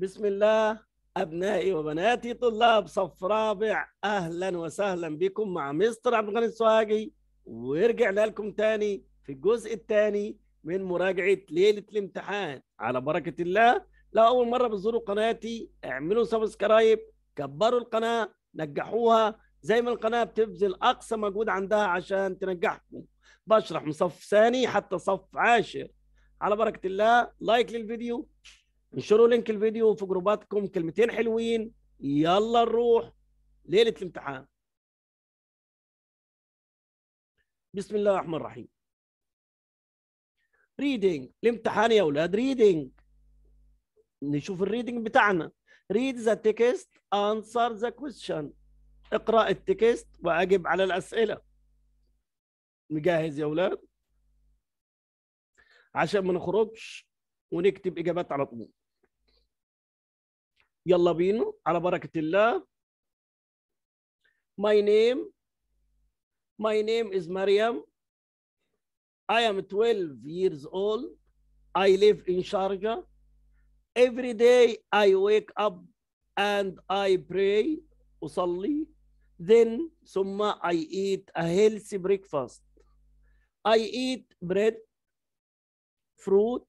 بسم الله أبنائي وبناتي طلاب صف رابع أهلا وسهلا بكم مع مستر عبد الغني السواقي ورجعنا لكم تاني في الجزء الثاني من مراجعة ليلة الامتحان على بركة الله لو أول مرة بتزوروا قناتي اعملوا سبسكرايب كبروا القناة نجحوها زي ما القناة بتبذل أقصى مجهود عندها عشان تنجحكم بشرح من صف ثاني حتى صف عاشر على بركة الله لايك للفيديو انشروا لينك الفيديو في جروباتكم كلمتين حلوين يلا نروح ليله الامتحان بسم الله الرحمن الرحيم ريدنج الامتحان يا اولاد ريدنج نشوف الريدنج بتاعنا read the text answer the question اقرا التكست واجب على الاسئله مجهز يا اولاد عشان ما نخرجش ونكتب اجابات على طول Yalla binu ala barakatillah. My name, my name is Mariam. I am 12 years old. I live in Sharjah. Every day I wake up and I pray, usalli. Then summa I eat a healthy breakfast. I eat bread, fruit,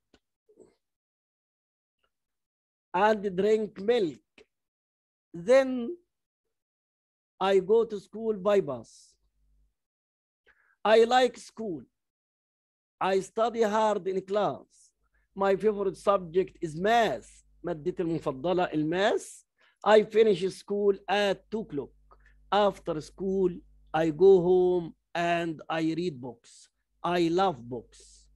and drink milk. Then I go to school by bus. I like school. I study hard in class. My favorite subject is math. مادتي المفضلة الماس. I finish school at 2 o'clock. After school, I go home and I read books. I love books.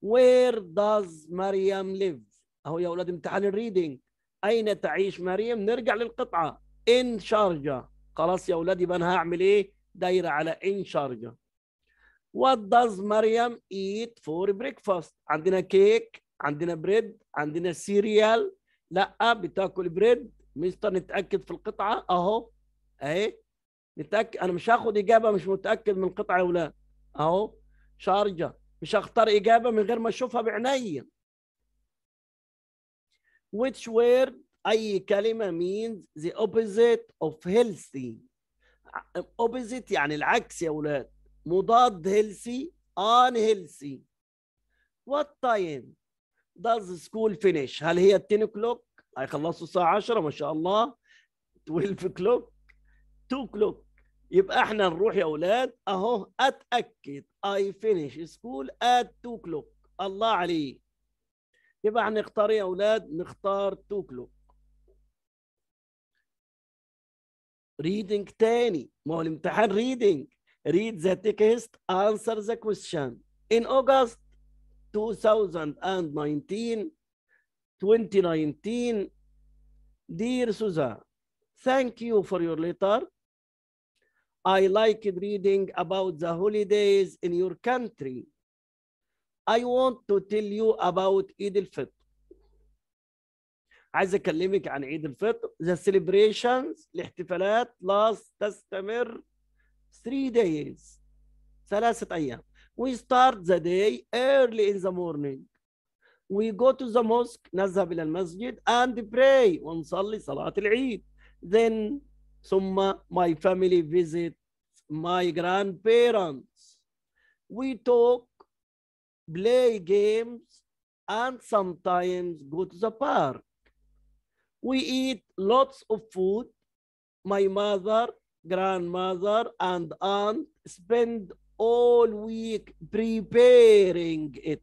Where does Mariam live? أهو يا أولاد امتحان الريدنج أين تعيش مريم نرجع للقطعة إن شارجة خلاص يا أولاد يبقى أنا هعمل إيه دايرة على إن شارجة وات داز مريم ايت فور بريكفاست عندنا كيك عندنا بريد عندنا سيريال لا بتاكل بريد مستر نتأكد في القطعة أهو أهي نتأكد أنا مش هاخد إجابة مش متأكد من القطعة يا أولاد أهو شارجة مش هختار إجابة من غير ما أشوفها بعينيا which word اي كلمه means the opposite of healthy opposite يعني العكس يا اولاد مضاد healthy unhealthy what time does school finish هل هي 10 o'clock هيخلصوا الساعه 10 ما شاء الله 12 o'clock 2 o'clock يبقى احنا نروح يا اولاد اهو اتاكد I finish school at 2 o'clock الله عليك يبقى نختار يا اولاد نختار تو كلوك ريدنج تاني ما هو الامتحان ريدنج read the text answer the question in august 2019 2019 dear Suzanne thank you for your letter I liked reading about the holidays in your country I want to tell you about عيد الفطر عايز اكلمك عن عيد الفطر the celebrations الاحتفالات last تستمر 3 days ثلاثة أيام we start the day early in the morning we go to the mosque نذهب إلى المسجد and pray ونصلي صلاة العيد then ثم my family visit my grandparents we talk play games, and sometimes go to the park. We eat lots of food. My mother, grandmother, and aunt spend all week preparing it.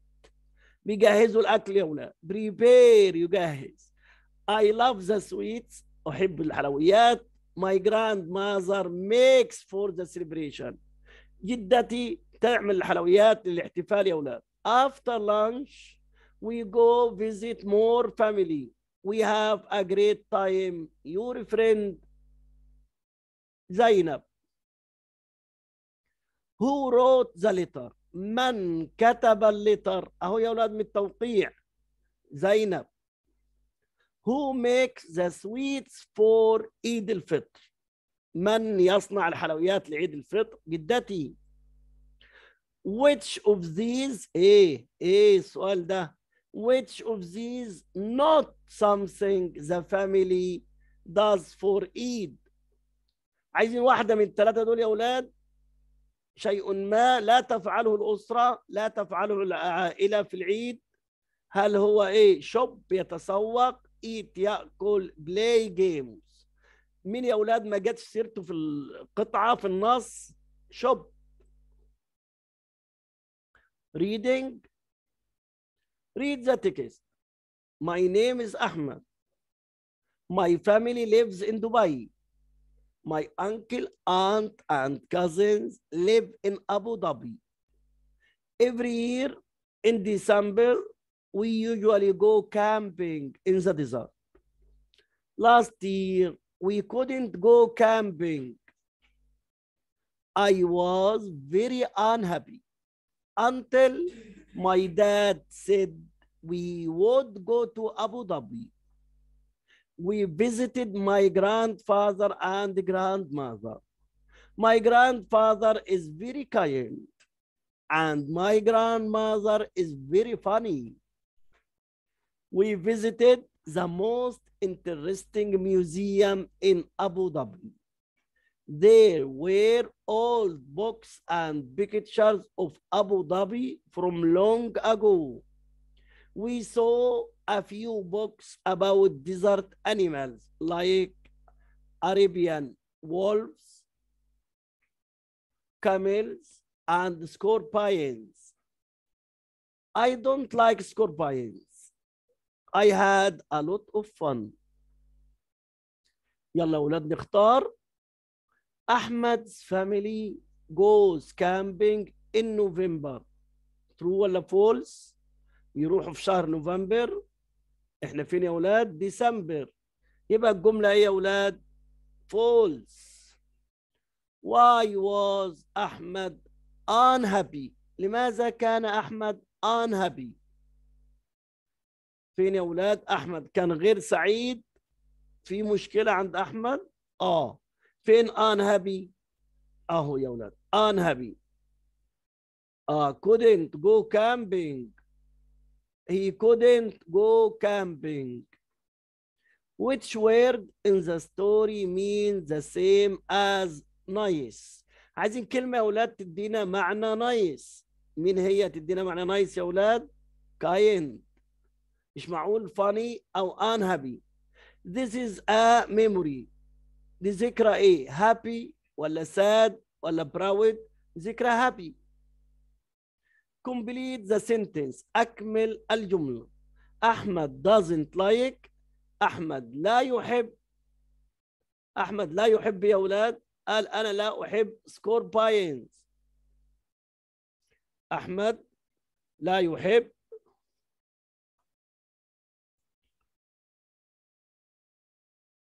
بيجهزوا الاكل يا اولاد prepare يجهز I love the sweets احب الحلويات my grandmother makes for the celebration جدتي تعمل الحلويات للاحتفال يا اولاد after lunch we go visit more family we have a great time your friend Zainab who wrote the letter من كتب letter. اهو يا اولاد من التوقيع زينب who makes the sweets for عيد الفطر من يصنع الحلويات لعيد الفطر جدتي which of these ايه eh, ايه eh, السؤال ده which of these not something the family does for Eid عايزين واحدة من الثلاثة دول يا أولاد شيء ما لا تفعله الأسرة لا تفعله العائلة في العيد هل هو إيه شوب يتسوق إيت يأكل بلاي جيمز مين يا أولاد ما جاتش سيرته في القطعة في النص شوب reading, read the text. My name is Ahmed. My family lives in Dubai. My uncle, aunt, and cousins live in Abu Dhabi. Every year in December, we usually go camping in the desert. Last year, we couldn't go camping. I was very unhappy until my dad said we would go to Abu Dhabi. We visited my grandfather and grandmother. My grandfather is very kind and my grandmother is very funny. We visited the most interesting museum in Abu Dhabi there were old books and pictures of Abu Dhabi from long ago. We saw a few books about desert animals like Arabian wolves, camels, and scorpions. I don't like scorpions. I had a lot of fun. يلا اولاد نختار احمد's family goes camping in November true ولا فولس يروحوا في شهر نوفمبر احنا فين يا اولاد ديسمبر يبقى الجمله ايه يا اولاد فولس Why was أحمد unhappy لماذا كان أحمد unhappy فين يا أولاد أحمد كان غير سعيد في مشكلة عند أحمد آه فين آن هبي أهو يا ولاد آن هبي آه couldn't go camping he couldn't go camping which word in the story means the same as nice عايزين كلمة يا ولاد تدينا معنى nice مين هي تدينا معنى nice يا ولاد kind مش معقول funny أو unhappy this is a memory دي ذكرى ايه هابي ولا ساد ولا براود ذكرى هابي complete the sentence اكمل الجمله احمد doesn't like احمد لا يحب احمد لا يحب يا اولاد قال انا لا احب سكوربينز احمد لا يحب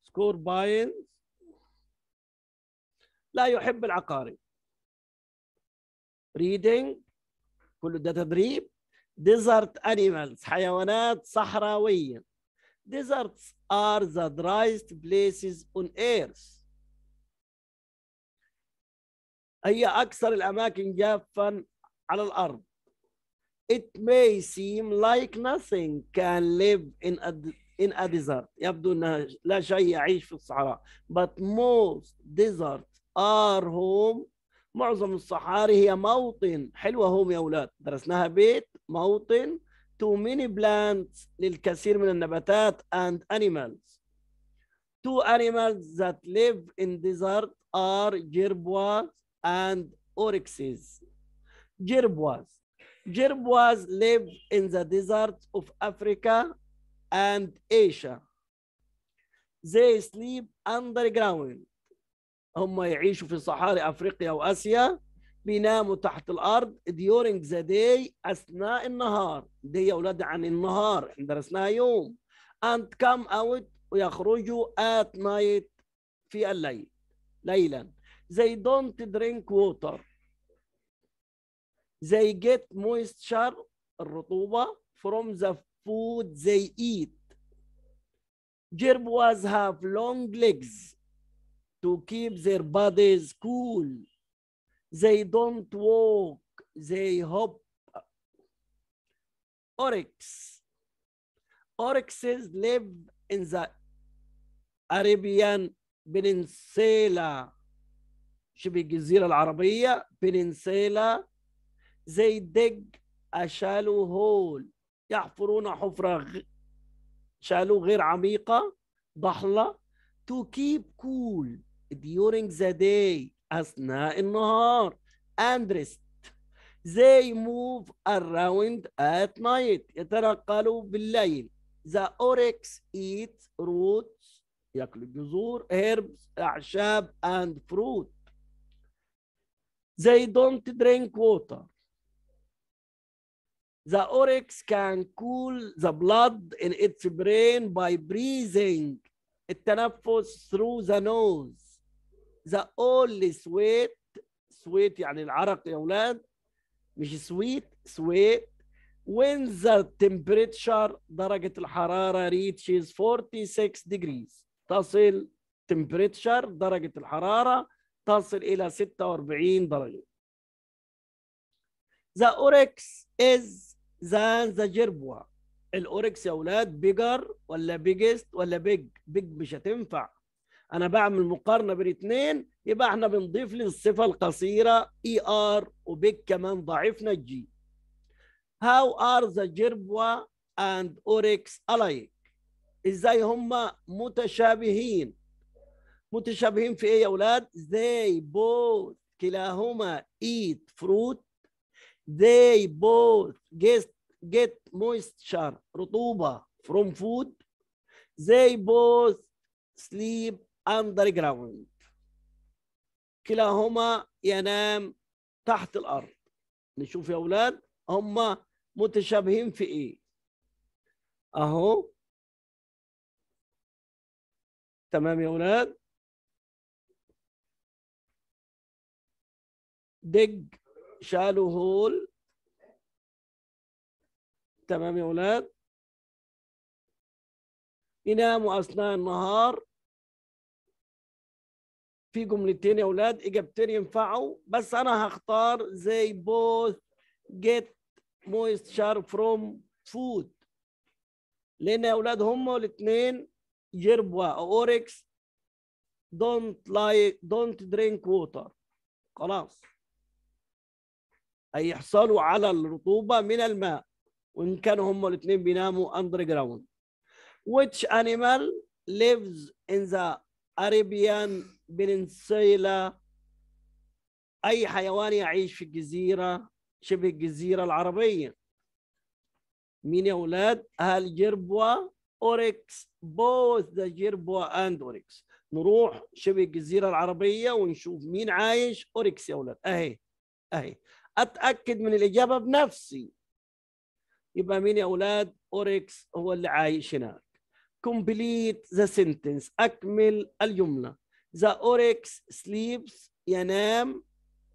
سكوربينز لا يحب العقاري reading كل ده تدريب desert animals حيوانات صحراوية deserts are the driest places on earth هي أكثر الأماكن جافا على الأرض it may seem like nothing can live in a in a desert يبدو أنها لا شيء يعيش في الصحراء but most desert ار هوم معظم الصحاري هي موطن حلوه هوم يا اولاد درسناها بيت موطن تو ميني plants للكثير من النباتات and animals two animals that live in desert are gerboas and oryxes gerboas Gerboas live in the deserts of Africa and Asia. They sleep underground هم يعيشوا في صحاري افريقيا واسيا بيناموا تحت الارض ديورنج ذا داي اثناء النهار دي يا اولاد عن النهار احنا درسناها يوم اند كم اوت ويخرجوا ات نايت في الليل ليلا they don't drink water they get moisture الرطوبة from the food they eat Gerb was have long legs to keep their bodies cool. They don't walk, they hop. Oryx. Oryxes live in the Arabian Peninsula. شبه الجزيرة العربية Peninsula. They dig a shallow hole. يحفرون حفرة شالو غير عميقة ضحلة to keep cool during the day أثناء النهار and rest they move around at night يتنقلوا بالليل the oryx eats roots يأكل جذور herbs أعشاب and fruit they don't drink water The oryx can cool the blood in its brain by breathing التنفس through the nose ذا اونلي سويت سويت يعني العرق يا اولاد مش سويت سويت when the temperature درجة الحرارة reaches 46 degrees تصل temperature درجة الحرارة تصل إلى 46 درجة The oryx is than the jerboa الأوركس يا أولاد bigger ولا biggest ولا big big مش هتنفع انا بعمل مقارنه بين اثنين يبقى احنا بنضيف للصفه القصيره اي e ار وبيك كمان ضعفنا الجي هاو ار ذا جربوا اند اوريكس الايك ازاي هم متشابهين متشابهين في ايه يا اولاد they both كلاهما eat fruit they both get get moisture رطوبه from food they both sleep underground كلاهما ينام تحت الأرض نشوف يا أولاد هما متشابهين في إيه أهو تمام يا أولاد دج شالوا هول تمام يا أولاد يناموا أثناء النهار في جملتين يا اولاد اجابتين ينفعوا بس انا هختار زي both get moisture from food لان يا اولاد هم الاثنين جربوا اوركس don't like don't drink water خلاص اي يحصلوا على الرطوبه من الماء وان كانوا هم الاثنين بيناموا اندر جراوند which animal lives in the Arabian بننسيلة أي حيوان يعيش في الجزيرة شبه الجزيرة العربية مين يا أولاد؟ جربوا أوريكس بوث ذا جربوا أند أوريكس نروح شبه الجزيرة العربية ونشوف مين عايش أوريكس يا أولاد أهي أهي أتأكد من الإجابة بنفسي يبقى مين يا أولاد؟ أوريكس هو اللي عايش هناك complete the sentence أكمل الجملة ذا Oryx سليبس ينام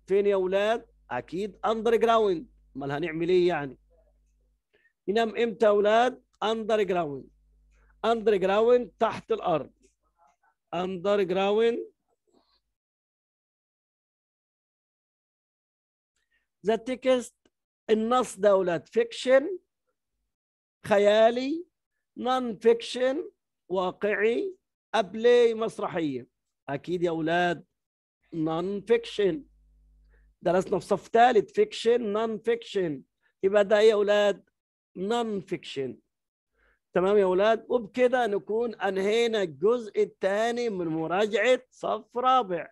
فين يا اولاد اكيد اندر جراوند امال هنعمل ايه يعني ينام امتى يا اولاد اندر جراوند اندر جراوند تحت الارض اندر جراوند ذا تكست النص ده اولاد فيكشن خيالي نون فيكشن واقعي ابلي مسرحيه اكيد يا اولاد نون فيكشن درسنا في صف ثالث فيكشن نون فيكشن يبقى ده إيه يا اولاد نون فيكشن تمام يا اولاد وبكده نكون انهينا الجزء الثاني من مراجعه صف رابع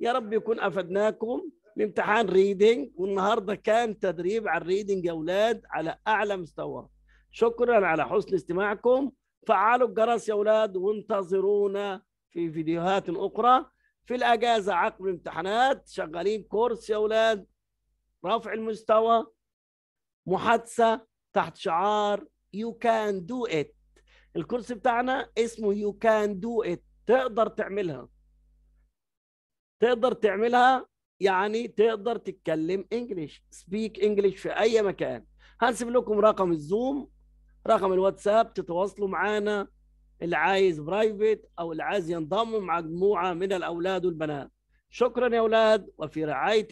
يا رب يكون افدناكم بامتحان ريدنج والنهارده كان تدريب على الريدنج يا اولاد على اعلى مستوى شكرا على حسن استماعكم فعلوا الجرس يا اولاد وانتظرونا في فيديوهات أخرى في الأجازة عقب الامتحانات شغالين كورس يا أولاد رفع المستوى محادثة تحت شعار يو كان دو إت الكورس بتاعنا اسمه يو كان دو إت تقدر تعملها تقدر تعملها يعني تقدر تتكلم انجلش سبيك انجلش في اي مكان هنسيب لكم رقم الزوم رقم الواتساب تتواصلوا معانا اللي عايز برايفت او اللي عايز ينضم مع مجموعه من الاولاد والبنات شكرا يا اولاد وفي رعايه